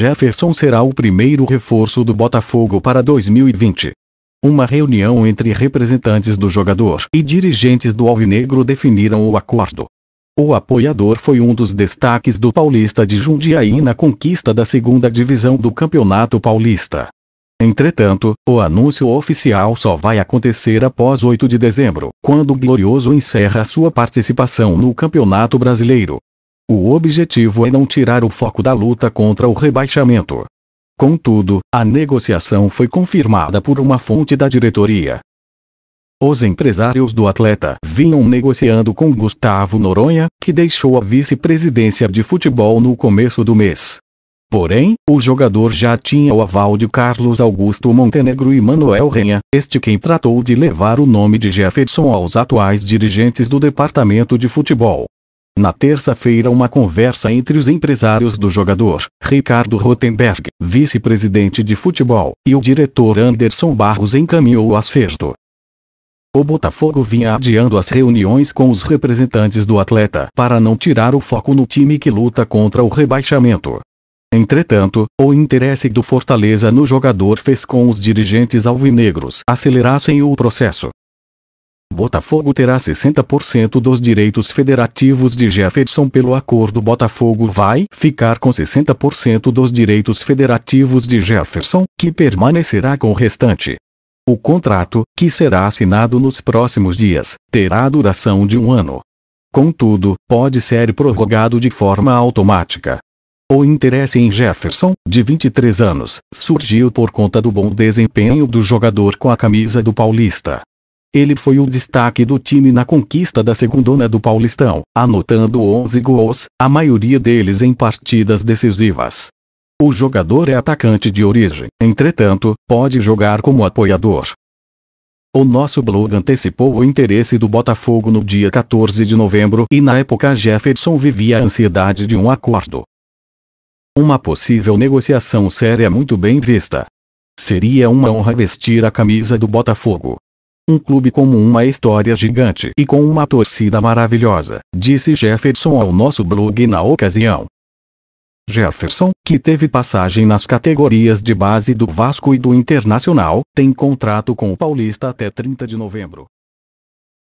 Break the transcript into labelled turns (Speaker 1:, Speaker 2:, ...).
Speaker 1: Jefferson será o primeiro reforço do Botafogo para 2020. Uma reunião entre representantes do jogador e dirigentes do Alvinegro definiram o acordo. O apoiador foi um dos destaques do Paulista de Jundiaí na conquista da segunda divisão do Campeonato Paulista. Entretanto, o anúncio oficial só vai acontecer após 8 de dezembro, quando o Glorioso encerra sua participação no Campeonato Brasileiro. O objetivo é não tirar o foco da luta contra o rebaixamento. Contudo, a negociação foi confirmada por uma fonte da diretoria. Os empresários do atleta vinham negociando com Gustavo Noronha, que deixou a vice-presidência de futebol no começo do mês. Porém, o jogador já tinha o aval de Carlos Augusto Montenegro e Manuel Renha, este quem tratou de levar o nome de Jefferson aos atuais dirigentes do departamento de futebol. Na terça-feira, uma conversa entre os empresários do jogador, Ricardo Rotenberg, vice-presidente de futebol, e o diretor Anderson Barros encaminhou o acerto. O Botafogo vinha adiando as reuniões com os representantes do atleta para não tirar o foco no time que luta contra o rebaixamento. Entretanto, o interesse do Fortaleza no jogador fez com os dirigentes alvinegros acelerassem o processo. Botafogo terá 60% dos direitos federativos de Jefferson pelo acordo Botafogo vai ficar com 60% dos direitos federativos de Jefferson, que permanecerá com o restante. O contrato, que será assinado nos próximos dias, terá a duração de um ano. Contudo, pode ser prorrogado de forma automática. O interesse em Jefferson, de 23 anos, surgiu por conta do bom desempenho do jogador com a camisa do Paulista. Ele foi o destaque do time na conquista da na do Paulistão, anotando 11 gols, a maioria deles em partidas decisivas. O jogador é atacante de origem, entretanto, pode jogar como apoiador. O nosso blog antecipou o interesse do Botafogo no dia 14 de novembro e na época Jefferson vivia a ansiedade de um acordo. Uma possível negociação séria muito bem vista. Seria uma honra vestir a camisa do Botafogo. Um clube com uma história gigante e com uma torcida maravilhosa, disse Jefferson ao nosso blog na ocasião. Jefferson, que teve passagem nas categorias de base do Vasco e do Internacional, tem contrato com o Paulista até 30 de novembro.